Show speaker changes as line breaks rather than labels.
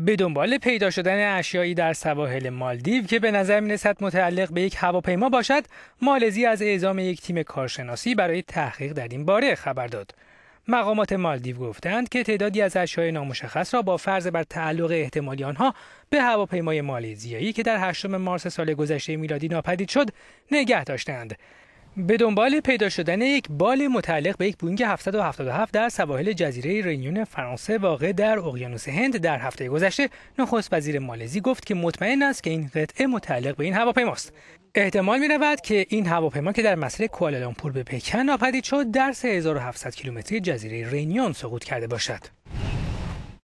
به دنبال پیدا شدن اشیایی در سواحل مالدیو که به نظر میرسد متعلق به یک هواپیما باشد مالزی از اعزام یک تیم کارشناسی برای تحقیق در این باره خبر داد مقامات مالدیو گفتند که تعدادی از اشیای نامشخص را با فرض بر تعلق احتمالی آنها به هواپیمای مالزیایی که در 8 مارس سال گذشته میلادی ناپدید شد نگه داشتند به دنبال پیدا شدن یک بال متعلق به یک بوینگ 777 در سواحل جزیره رینیون فرانسه واقع در اقیانوس هند در هفته گذشته نخست وزیر مالزی گفت که مطمئن است که این قطعه متعلق به این هواپیماست احتمال می رود که این هواپیما که در مسیر کوالالامپور به پکن ناپدید شد در 3700 کیلومتری جزیره رینیون سقوط کرده باشد